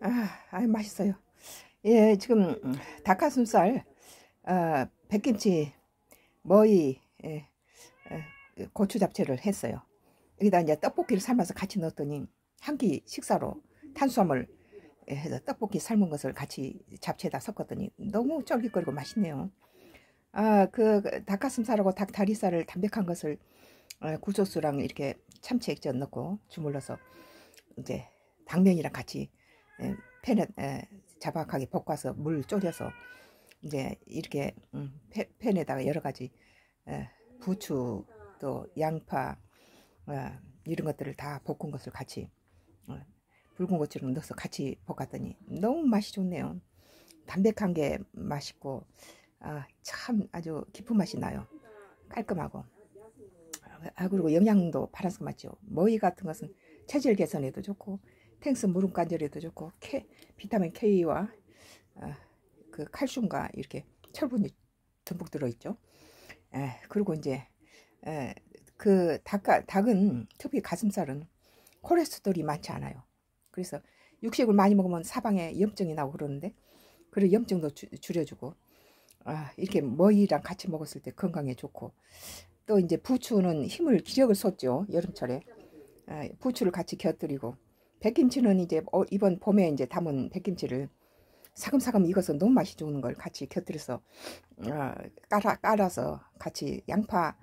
아, 아 맛있어요. 예, 지금 음, 닭가슴살, 어, 백김치, 머이, 예, 예, 고추 잡채를 했어요. 여기다 이제 떡볶이를 삶아서 같이 넣었더니 한 끼 식사로 탄수화물 예, 해서 떡볶이 삶은 것을 같이 잡채에다 섞었더니 너무 쫄깃거리고 맛있네요. 아, 그, 그 닭가슴살하고 닭다리살을 담백한 것을 구소수랑 어, 이렇게 참치 액젓 넣고 주물러서 이제 당면이랑 같이 팬에 예, 예, 자박하게 볶아서 물 졸여서 이제 이렇게 음, 팬에다가 여러 가지 에, 예, 부추 또 양파 어, 이런 것들을 다 볶은 것을 같이 어, 붉은 고추를 넣어서 같이 볶았더니 너무 맛이 좋네요. 담백한 게 맛있고 아, 참 아주 깊은 맛이 나요. 깔끔하고 아 그리고 영양도 바란서 맞죠. 머위 같은 것은 체질 개선에도 좋고 탱스 무릎 관절에도 좋고 K, 비타민 K와 어, 그 칼슘과 이렇게 철분이 듬뿍 들어있죠. 에, 그리고 이제 에, 그닭 닭은 음. 특히 가슴살은 콜레스테롤이 많지 않아요. 그래서 육식을 많이 먹으면 사방에 염증이 나고 그러는데 그래 염증도 주, 줄여주고 아, 이렇게 머이랑 같이 먹었을 때 건강에 좋고 또 이제 부추는 힘을 기력을 쏟죠 여름철에 아, 부추를 같이 곁들이고 백김치는 이제 어, 이번 봄에 이제 담은 백김치를 사금사금 익어서 너무 맛이 좋은 걸 같이 곁들여서 어, 깔아, 깔아서 같이 양파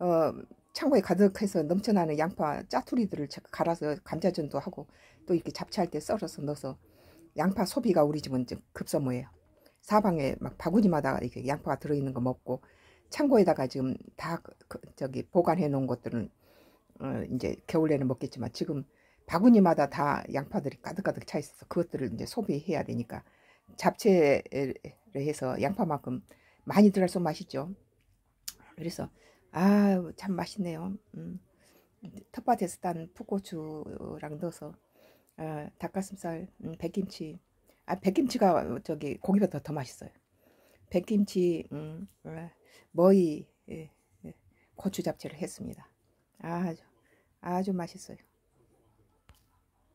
어, 창고에 가득해서 넘쳐나는 양파 짜투리들을 갈아서 감자전도 하고 또 이렇게 잡채할 때 썰어서 넣어서 양파 소비가 우리 집은 급선무예요. 사방에 막 바구니마다 이렇게 양파가 들어있는 거 먹고 창고에다가 지금 다 그, 그 저기 보관해 놓은 것들은 어, 이제 겨울에는 먹겠지만 지금 바구니마다 다 양파들이 가득가득 차 있어서 그것들을 이제 소비해야 되니까 잡채를 해서 양파만큼 많이 들어서 맛있죠. 그래서 아 참 맛있네요. 음, 텃밭에서 딴 풋고추랑 넣어서 아, 닭가슴살, 음, 백김치. 아 백김치가 저기 고기보다 더, 더 맛있어요. 백김치, 음, 어, 머이 예, 예, 고추 잡채를 했습니다. 아주 아주 맛있어요.